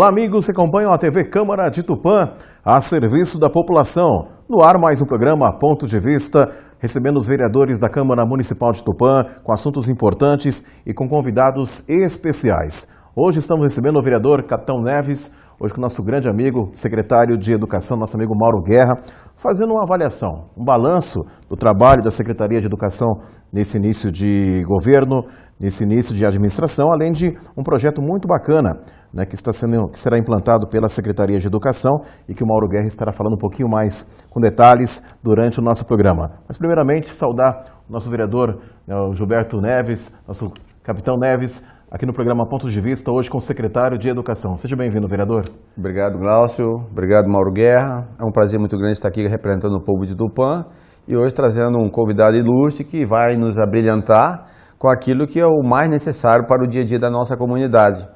Olá, amigos que acompanham a TV Câmara de Tupã, a serviço da população. No ar, mais um programa Ponto de Vista, recebendo os vereadores da Câmara Municipal de Tupã com assuntos importantes e com convidados especiais. Hoje estamos recebendo o vereador Capitão Neves, hoje com o nosso grande amigo, secretário de Educação, nosso amigo Mauro Guerra, fazendo uma avaliação, um balanço do trabalho da Secretaria de Educação nesse início de governo, nesse início de administração, além de um projeto muito bacana né, que, está sendo, que será implantado pela Secretaria de Educação e que o Mauro Guerra estará falando um pouquinho mais com detalhes durante o nosso programa. Mas, primeiramente, saudar o nosso vereador, né, o Gilberto Neves, nosso capitão Neves, aqui no programa Pontos de Vista, hoje com o secretário de Educação. Seja bem-vindo, vereador. Obrigado, Glaucio. Obrigado, Mauro Guerra. É um prazer muito grande estar aqui representando o povo de Tupã e hoje trazendo um convidado ilustre que vai nos abrilhantar com aquilo que é o mais necessário para o dia a dia da nossa comunidade,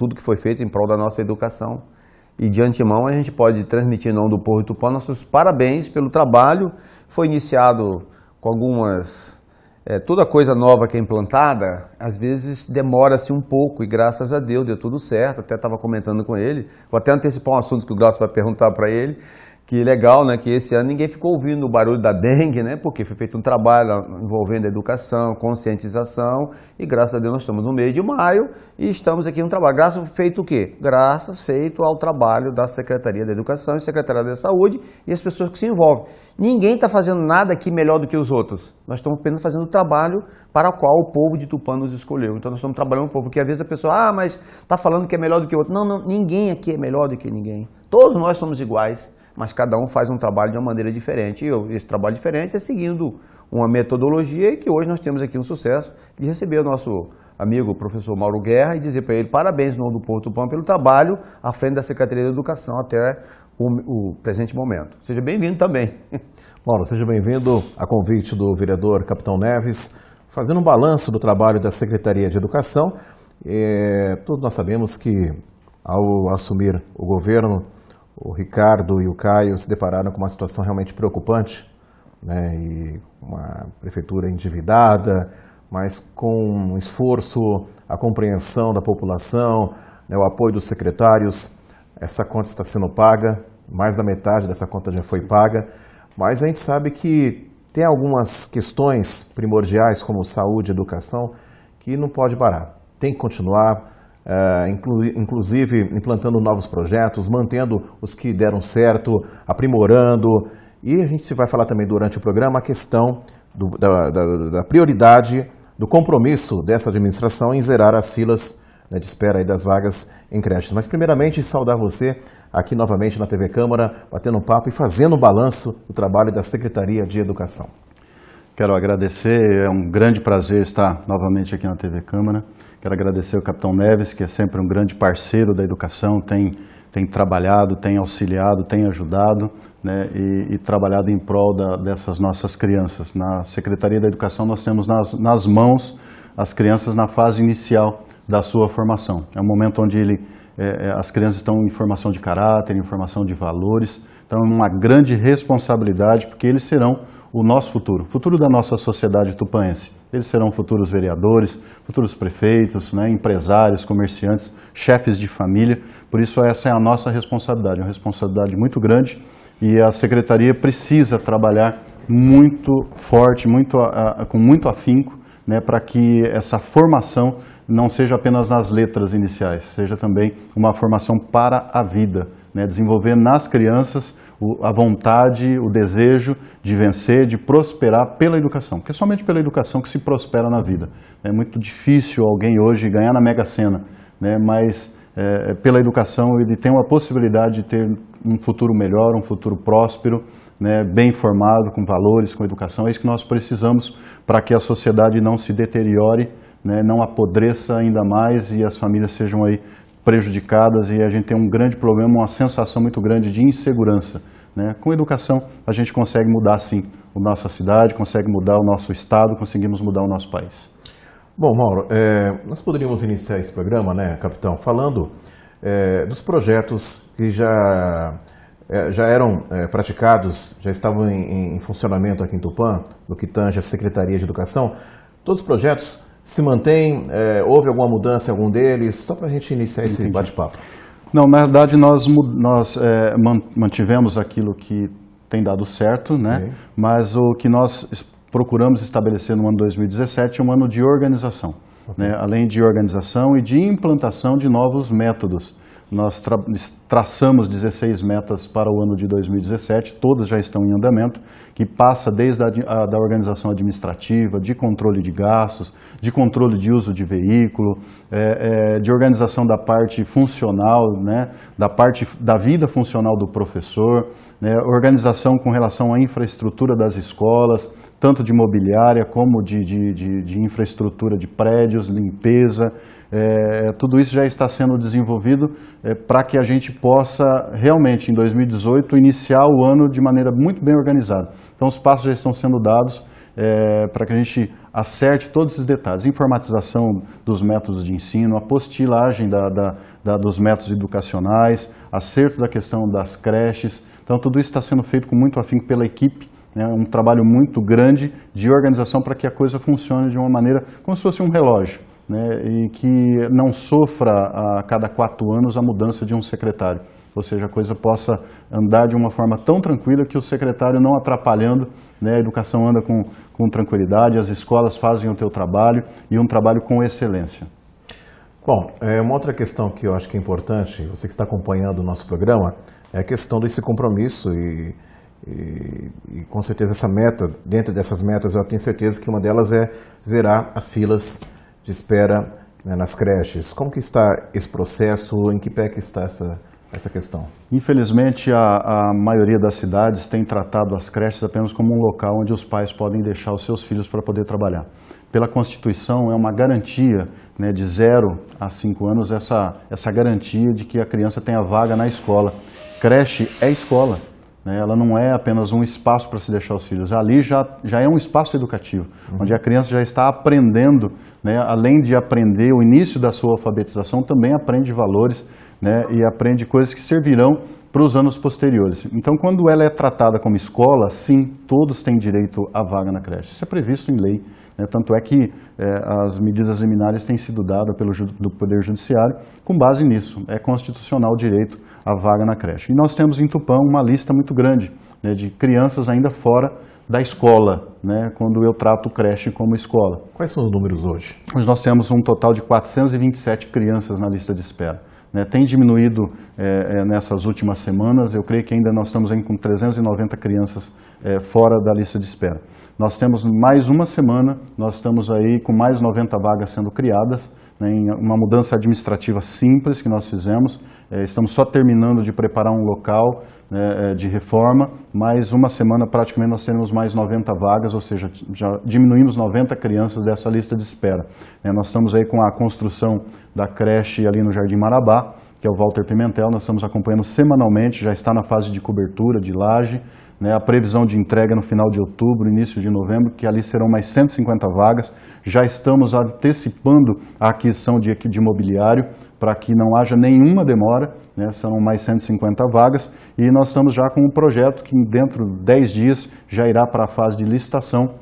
tudo que foi feito em prol da nossa educação. E de antemão a gente pode transmitir em nome do povo Itupã nossos parabéns pelo trabalho. Foi iniciado com algumas... É, toda coisa nova que é implantada, às vezes demora-se um pouco e graças a Deus deu tudo certo. Até estava comentando com ele. Vou até antecipar um assunto que o Glaucio vai perguntar para ele que legal, né, que esse ano ninguém ficou ouvindo o barulho da dengue, né, porque foi feito um trabalho envolvendo educação, conscientização, e graças a Deus nós estamos no meio de maio e estamos aqui no trabalho. Graças feito o quê? Graças feito ao trabalho da Secretaria da Educação e Secretaria da Saúde e as pessoas que se envolvem. Ninguém está fazendo nada aqui melhor do que os outros. Nós estamos apenas fazendo o trabalho para o qual o povo de Tupã nos escolheu. Então nós estamos trabalhando um o povo, porque às vezes a pessoa, ah, mas está falando que é melhor do que o outro. Não, não, ninguém aqui é melhor do que ninguém. Todos nós somos iguais mas cada um faz um trabalho de uma maneira diferente. E esse trabalho diferente é seguindo uma metodologia e que hoje nós temos aqui um sucesso de receber o nosso amigo professor Mauro Guerra e dizer para ele parabéns no nome do Porto Pão pelo trabalho à frente da Secretaria de Educação até o, o presente momento. Seja bem-vindo também. Mauro, seja bem-vindo a convite do vereador Capitão Neves, fazendo um balanço do trabalho da Secretaria de Educação. É, todos nós sabemos que ao assumir o governo, o Ricardo e o Caio se depararam com uma situação realmente preocupante, né? E uma prefeitura endividada, mas com um esforço, a compreensão da população, né? o apoio dos secretários, essa conta está sendo paga, mais da metade dessa conta já foi paga, mas a gente sabe que tem algumas questões primordiais como saúde, educação, que não pode parar. Tem que continuar, ah, inclu inclusive implantando novos projetos, mantendo os que deram certo, aprimorando. E a gente vai falar também durante o programa a questão do, da, da, da, prioridade, do compromisso dessa administração em zerar as filas né, de espera das vagas em creches. Mas, primeiramente, saudar você aqui novamente na TV Câmara, batendo um papo e fazendo um balanço do trabalho da Secretaria de Educação. Quero agradecer, é um grande prazer estar novamente aqui na TV Câmara. Quero agradecer ao Capitão Neves, que é sempre um grande parceiro da educação, tem, tem trabalhado, tem auxiliado, tem ajudado né, e, e, trabalhado em prol da, dessas nossas crianças. Na Secretaria da Educação nós temos nas, nas mãos as crianças na fase inicial da sua formação. É um momento onde ele, é, é as crianças estão em formação de caráter, em formação de valores, então é uma grande responsabilidade porque eles serão o nosso futuro, o futuro da nossa sociedade tupanense. Eles serão futuros vereadores, futuros prefeitos, né, empresários, comerciantes, chefes de família. Por isso, essa é a nossa responsabilidade, uma responsabilidade muito grande e a secretaria precisa trabalhar muito forte, muito, com muito afinco, né, para que essa formação não seja apenas nas letras iniciais, seja também uma formação para a vida, né, desenvolver nas crianças a vontade, o desejo de vencer, de prosperar pela educação, porque é somente pela educação que se prospera na vida. É muito difícil alguém hoje ganhar na Mega Sena, né? mas é, é, pela educação ele tem uma possibilidade de ter um futuro melhor, um futuro próspero, né? bem formado, com valores, com educação. É isso que nós precisamos para que a sociedade não se deteriore, né? não apodreça ainda mais e as famílias sejam aí prejudicadas e a gente tem um grande problema, uma sensação muito grande de insegurança. Né? Com educação, a gente consegue mudar sim a nossa cidade, consegue mudar o nosso estado, conseguimos mudar o nosso país. Bom, Mauro, é, nós poderíamos iniciar esse programa, né, capitão, falando é, dos projetos que já, é, já eram é, praticados, já estavam em, em funcionamento aqui em Tupã, no que tange a Secretaria de Educação, todos os projetos se mantém? É, houve alguma mudança em algum deles? Só para a gente iniciar esse bate-papo. Não, na verdade nós, nós é, mantivemos aquilo que tem dado certo, né? Okay. Mas o que nós procuramos estabelecer no ano 2017 é um ano de organização, okay. né? além de organização e de implantação de novos métodos. Nós tra traçamos 16 metas para o ano de 2017, todas já estão em andamento, que passa desde a, a da organização administrativa, de controle de gastos, de controle de uso de veículo, é, é, de organização da parte funcional, né, da parte da vida funcional do professor, né, organização com relação à infraestrutura das escolas, tanto de mobiliária como de, de, de, de infraestrutura de prédios, limpeza, é, tudo isso já está sendo desenvolvido é, para que a gente possa realmente, em 2018, iniciar o ano de maneira muito bem organizada. Então, os passos já estão sendo dados é, para que a gente acerte todos esses detalhes. Informatização dos métodos de ensino, apostilagem da, da, da, dos métodos educacionais, acerto da questão das creches. Então, tudo isso está sendo feito com muito afinco pela equipe é um trabalho muito grande de organização para que a coisa funcione de uma maneira como se fosse um relógio né, e que não sofra a cada quatro anos a mudança de um secretário. Ou seja, a coisa possa andar de uma forma tão tranquila que o secretário não atrapalhando, né, a educação anda com, com tranquilidade, as escolas fazem o teu trabalho e um trabalho com excelência. Bom, é, uma outra questão que eu acho que é importante, você que está acompanhando o nosso programa, é a questão desse compromisso e, e, e, com certeza essa meta, dentro dessas metas, eu tenho certeza que uma delas é zerar as filas de espera né, nas creches. Como que está esse processo? Em que pé que está essa, essa questão? Infelizmente, a, a maioria das cidades tem tratado as creches apenas como um local onde os pais podem deixar os seus filhos para poder trabalhar. Pela Constituição, é uma garantia né, de zero a cinco anos, essa, essa garantia de que a criança tenha vaga na escola. Creche é escola né? Ela não é apenas um espaço para se deixar os filhos. Ali já, já é um espaço educativo, uhum. onde a criança já está aprendendo, né? além de aprender o início da sua alfabetização, também aprende valores né? e aprende coisas que servirão para os anos posteriores. Então, quando ela é tratada como escola, sim, todos têm direito à vaga na creche. Isso é previsto em lei, né? tanto é que é, as medidas liminares têm sido dadas pelo do Poder Judiciário com base nisso. É constitucional o direito à vaga na creche. E nós temos em Tupã uma lista muito grande né, de crianças ainda fora da escola, né, quando eu trato creche como escola. Quais são os números hoje? Hoje nós temos um total de 427 crianças na lista de espera né, tem diminuído é, é, nessas últimas semanas. Eu creio que ainda nós estamos com 390 crianças é, fora da lista de espera. Nós temos mais uma semana, nós estamos aí com mais 90 vagas sendo criadas, né, em uma mudança administrativa simples que nós fizemos. É, estamos só terminando de preparar um local né, é, de reforma, mas uma semana praticamente nós teremos mais 90 vagas, ou seja, já diminuímos 90 crianças dessa lista de espera. É, nós estamos aí com a construção da creche ali no Jardim Marabá, que é o Walter Pimentel, nós estamos acompanhando semanalmente, já está na fase de cobertura de laje, né, a previsão de entrega no final de outubro, início de novembro, que ali serão mais 150 vagas, já estamos antecipando a aquisição de, de imobiliário para que não haja nenhuma demora, né, são mais 150 vagas, e nós estamos já com um projeto que dentro de 10 dias já irá para a fase de licitação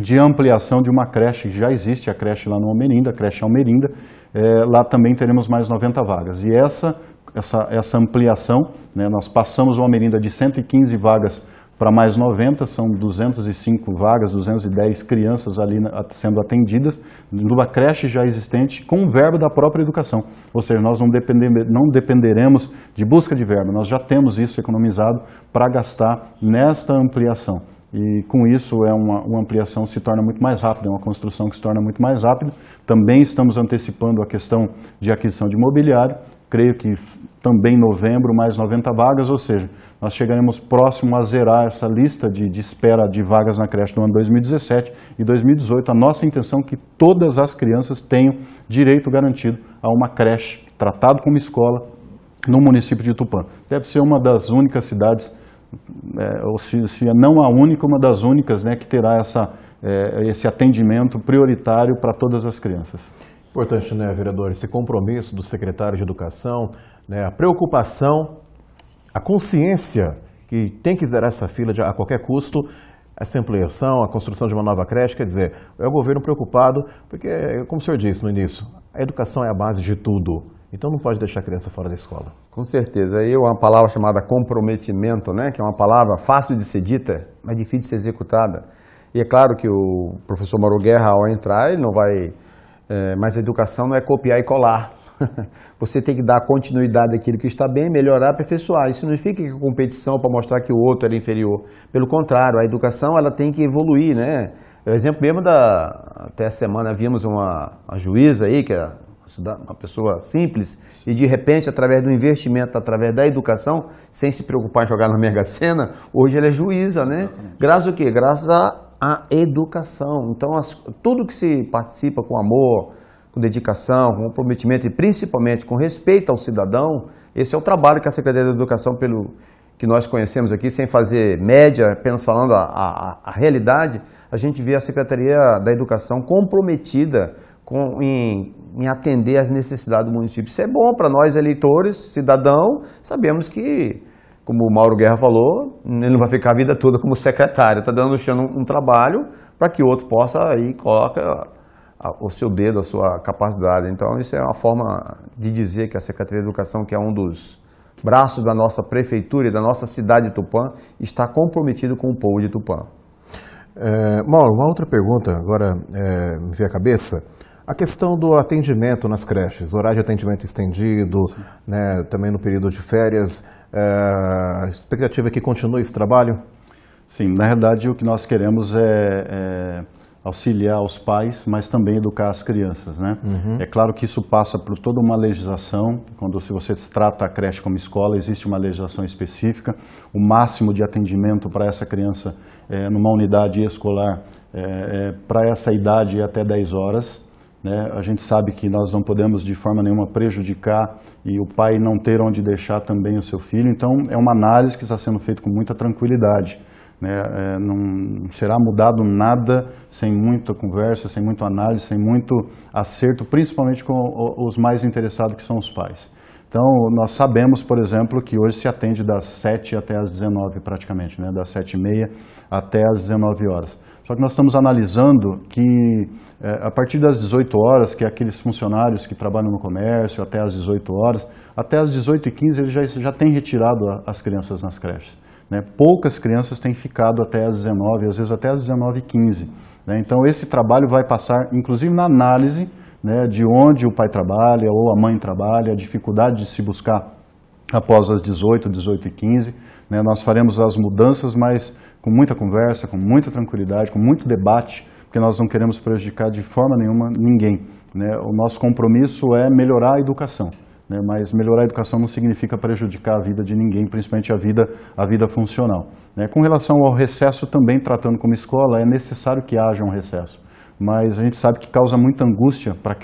de ampliação de uma creche, já existe a creche lá no Almerinda, a creche Almerinda, é, lá também teremos mais 90 vagas. E essa, essa, essa ampliação, né, nós passamos uma merenda de 115 vagas para mais 90, são 205 vagas, 210 crianças ali sendo atendidas, numa creche já existente, com verba da própria educação. Ou seja, nós não, depender, não dependeremos de busca de verba, nós já temos isso economizado para gastar nesta ampliação e com isso é uma, uma, ampliação se torna muito mais rápida, é uma construção que se torna muito mais rápida. Também estamos antecipando a questão de aquisição de imobiliário, creio que também novembro, mais 90 vagas, ou seja, nós chegaremos próximo a zerar essa lista de, de espera de vagas na creche no ano 2017 e 2018. A nossa intenção é que todas as crianças tenham direito garantido a uma creche, tratado como escola, no município de Tupã. Deve ser uma das únicas cidades é, ou se, se é não a única, uma das únicas né, que terá essa, é, esse atendimento prioritário para todas as crianças. Importante, né, vereador, esse compromisso do secretário de Educação, né, a preocupação, a consciência que tem que zerar essa fila de, a qualquer custo, essa ampliação, a construção de uma nova creche, quer dizer, é o governo preocupado, porque, como o senhor disse no início, a educação é a base de tudo. Então não pode deixar a criança fora da escola. Com certeza. Aí uma palavra chamada comprometimento, né? que é uma palavra fácil de ser dita, mas difícil de ser executada. E é claro que o professor Mauro Guerra, ao entrar, ele não vai... É, mas a educação não é copiar e colar. Você tem que dar continuidade àquilo que está bem, melhorar, aperfeiçoar. Isso não significa que competição para mostrar que o outro era inferior. Pelo contrário, a educação ela tem que evoluir, né? É o exemplo mesmo da... Até a semana vimos uma, uma juíza aí, que é uma pessoa simples, e de repente, através do investimento, através da educação, sem se preocupar em jogar na Mega Sena, hoje ela é juíza, né? Exatamente. Graças ao quê? Graças à educação. Então, as, tudo que se participa com amor, com dedicação, com comprometimento e principalmente com respeito ao cidadão, esse é o trabalho que a Secretaria da Educação, pelo que nós conhecemos aqui, sem fazer média, apenas falando a, a, a realidade, a gente vê a Secretaria da Educação comprometida com, em, em, atender às necessidades do município. Isso é bom para nós, eleitores, cidadão, sabemos que, como o Mauro Guerra falou, ele não vai ficar a vida toda como secretário, está dando um, um trabalho para que outro possa aí coloca o seu dedo, a sua capacidade. Então, isso é uma forma de dizer que a Secretaria de Educação, que é um dos braços da nossa prefeitura e da nossa cidade de Tupã, está comprometido com o povo de Tupã. É, Mauro, uma outra pergunta agora é, me veio à cabeça. A questão do atendimento nas creches, horário de atendimento estendido, né, também no período de férias, é, a expectativa é que continue esse trabalho? Sim, na realidade o que nós queremos é, é auxiliar os pais, mas também educar as crianças, né? Uhum. É claro que isso passa por toda uma legislação, quando se você trata a creche como escola, existe uma legislação específica, o máximo de atendimento para essa criança é, numa unidade escolar, é, é, para essa idade é até 10 horas, né? A gente sabe que nós não podemos de forma nenhuma prejudicar e o pai não ter onde deixar também o seu filho, então é uma análise que está sendo feita com muita tranquilidade. Né? É, não será mudado nada sem muita conversa, sem muita análise, sem muito acerto, principalmente com os mais interessados que são os pais. Então, nós sabemos, por exemplo, que hoje se atende das 7 até as 19 praticamente, né? das 7 e meia até as 19 horas. Só que nós estamos analisando que é, a partir das 18 horas, que é aqueles funcionários que trabalham no comércio até as 18 horas, até as 18 e 15 eles já, já têm retirado a, as crianças nas creches. Né? Poucas crianças têm ficado até as 19, às vezes até as 19 e 15. Né? Então esse trabalho vai passar, inclusive na análise né, de onde o pai trabalha ou a mãe trabalha, a dificuldade de se buscar após as 18, 18 e 15. Né, nós faremos as mudanças, mas com muita conversa, com muita tranquilidade, com muito debate, porque nós não queremos prejudicar de forma nenhuma ninguém. Né? O nosso compromisso é melhorar a educação, né? mas melhorar a educação não significa prejudicar a vida de ninguém, principalmente a vida, a vida funcional. Né? Com relação ao recesso, também tratando como escola, é necessário que haja um recesso mas a gente sabe que causa muita angústia para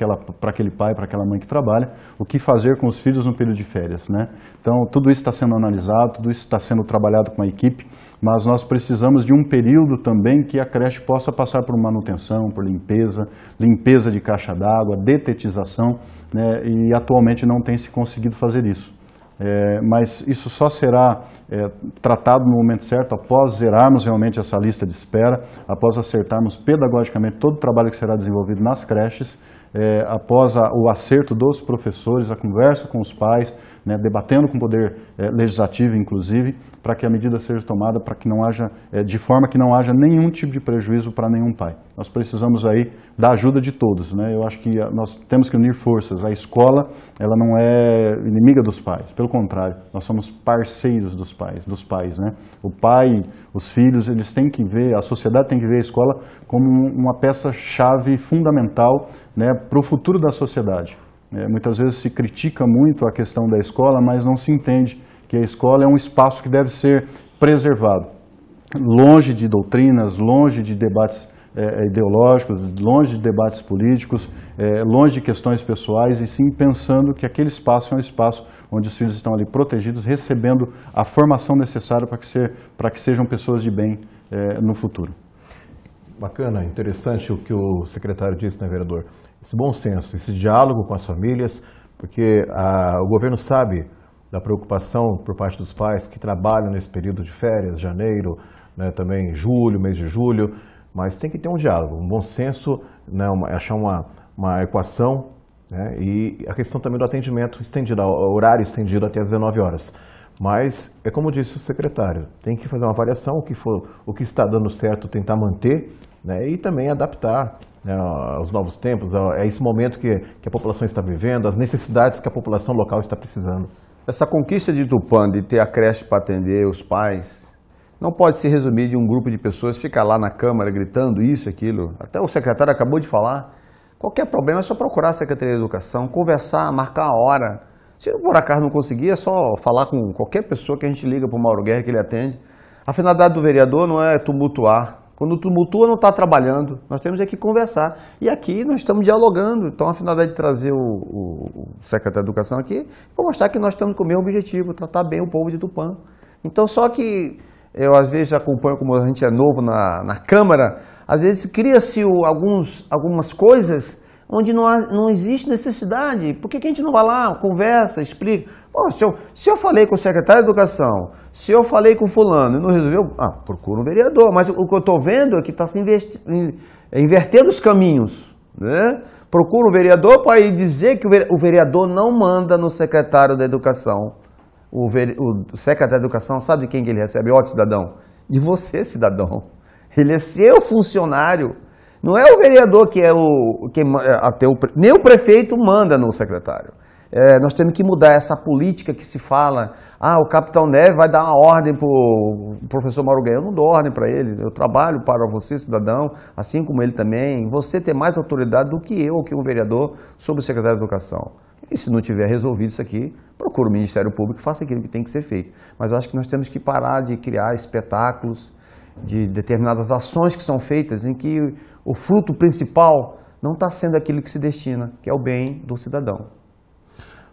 aquele pai, para aquela mãe que trabalha, o que fazer com os filhos no período de férias. Né? Então, tudo isso está sendo analisado, tudo isso está sendo trabalhado com a equipe, mas nós precisamos de um período também que a creche possa passar por manutenção, por limpeza, limpeza de caixa d'água, detetização, né, e atualmente não tem se conseguido fazer isso. É, mas isso só será é, tratado no momento certo, após zerarmos realmente essa lista de espera, após acertarmos pedagogicamente todo o trabalho que será desenvolvido nas creches, é, após a, o acerto dos professores, a conversa com os pais, né, debatendo com o Poder é, Legislativo, inclusive, para que a medida seja tomada para que não haja, eh, de forma que não haja nenhum tipo de prejuízo para nenhum pai. Nós precisamos aí da ajuda de todos, né? Eu acho que eh, nós temos que unir forças. A escola, ela não é inimiga dos pais, pelo contrário, nós somos parceiros dos pais, dos pais, né? O pai, os filhos, eles têm que ver, a sociedade tem que ver a escola como uma peça chave fundamental, né, para o futuro da sociedade. É, muitas vezes se critica muito a questão da escola, mas não se entende que a escola é um espaço que deve ser preservado, longe de doutrinas, longe de debates é, ideológicos, longe de debates políticos, é, longe de questões pessoais, e sim pensando que aquele espaço é um espaço onde os filhos estão ali protegidos, recebendo a formação necessária para que, ser, para que sejam pessoas de bem é, no futuro. Bacana, interessante o que o secretário disse, né, vereador? Esse bom senso, esse diálogo com as famílias, porque a, ah, o governo sabe da preocupação por parte dos pais que trabalham nesse período de férias, janeiro, né, também julho, mês de julho, mas tem que ter um diálogo, um bom senso, né, uma, achar uma, uma equação né, e a questão também do atendimento estendido, horário estendido até as 19 horas. Mas, é como disse o secretário, tem que fazer uma avaliação, o que, for, o que está dando certo tentar manter né, e também adaptar né, aos novos tempos, a, a é esse momento que, que a população está vivendo, as necessidades que a população local está precisando. Essa conquista de Tupã de ter a creche para atender os pais não pode se resumir de um grupo de pessoas ficar lá na Câmara gritando isso, aquilo. Até o secretário acabou de falar. Qualquer problema é só procurar a Secretaria de Educação, conversar, marcar a hora. Se por acaso não conseguir, é só falar com qualquer pessoa que a gente liga para o Mauro Guerra que ele atende. A finalidade do vereador não é tumultuar, quando o tumultua não está trabalhando, nós temos é que conversar. E aqui nós estamos dialogando. Então, a finalidade de trazer o, o, o secretário de Educação aqui vou mostrar que nós estamos com o mesmo objetivo, tratar bem o povo de Tupã. Então, só que eu às vezes acompanho, como a gente é novo na, na Câmara, às vezes cria-se alguns, algumas coisas onde não, há, não existe necessidade. Por que, que, a gente não vai lá, conversa, explica? Pô, se, eu, se eu falei com o secretário de Educação, se eu falei com fulano e não resolveu, ah, procura um vereador. Mas o que eu estou vendo é que está se é, invertendo os caminhos. Né? Procura um vereador para ir dizer que o vereador não manda no secretário da Educação. O, vere, o secretário da Educação sabe de quem que ele recebe? Ó, cidadão. De você, cidadão. Ele é seu funcionário. Não é o vereador que é o. Que, até o nem o prefeito manda no secretário. É, nós temos que mudar essa política que se fala. Ah, o capitão Neve vai dar uma ordem para o professor Mauro Eu não dou ordem para ele. Eu trabalho para você, cidadão, assim como ele também. Você tem mais autoridade do que eu, ou que um vereador, sobre o secretário de Educação. E se não tiver resolvido isso aqui, procura o Ministério Público e faça aquilo que tem que ser feito. Mas eu acho que nós temos que parar de criar espetáculos de determinadas ações que são feitas em que o fruto principal não está sendo aquilo que se destina, que é o bem do cidadão.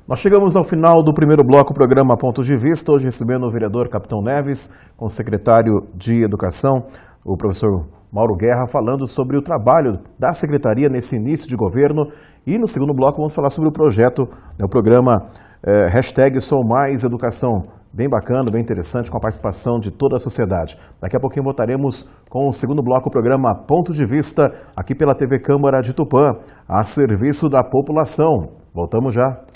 Nós chegamos ao final do primeiro bloco do programa Pontos de Vista, hoje recebendo o vereador Capitão Neves, com o secretário de Educação, o professor Mauro Guerra, falando sobre o trabalho da secretaria nesse início de governo. E no segundo bloco vamos falar sobre o projeto, né, o programa é, Hashtag Sou Mais Educação, bem bacana, bem interessante, com a participação de toda a sociedade. Daqui a pouquinho voltaremos com o segundo bloco, o programa Ponto de Vista, aqui pela TV Câmara de Tupã, a serviço da população. Voltamos já.